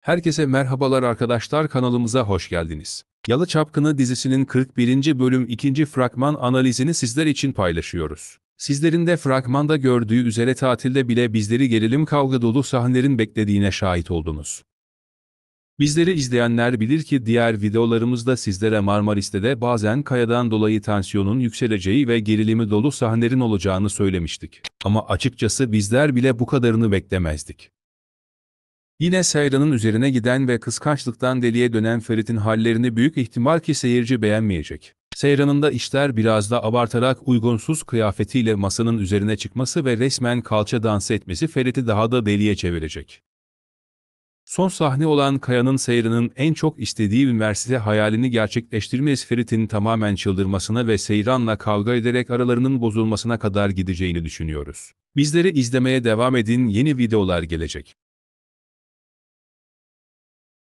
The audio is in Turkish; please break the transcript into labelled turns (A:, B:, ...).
A: Herkese merhabalar arkadaşlar kanalımıza hoş geldiniz. Yalı Çapkını dizisinin 41. bölüm 2. fragman analizini sizler için paylaşıyoruz. Sizlerin de fragmanda gördüğü üzere tatilde bile bizleri gerilim kavga dolu sahnelerin beklediğine şahit oldunuz. Bizleri izleyenler bilir ki diğer videolarımızda sizlere Marmaris'te de bazen kayadan dolayı tansiyonun yükseleceği ve gerilimi dolu sahnelerin olacağını söylemiştik. Ama açıkçası bizler bile bu kadarını beklemezdik. Yine Sayra'nın üzerine giden ve kıskançlıktan deliye dönen Ferit'in hallerini büyük ihtimal ki seyirci beğenmeyecek. Seyran'ın da işler biraz da abartarak uygunsuz kıyafetiyle masanın üzerine çıkması ve resmen kalça dans etmesi Ferit'i daha da deliye çevirecek. Son sahne olan Kaya'nın Seyran'ın en çok istediği üniversite hayalini gerçekleştirmez Ferit'in tamamen çıldırmasına ve Seyran'la kavga ederek aralarının bozulmasına kadar gideceğini düşünüyoruz. Bizleri izlemeye devam edin yeni videolar gelecek.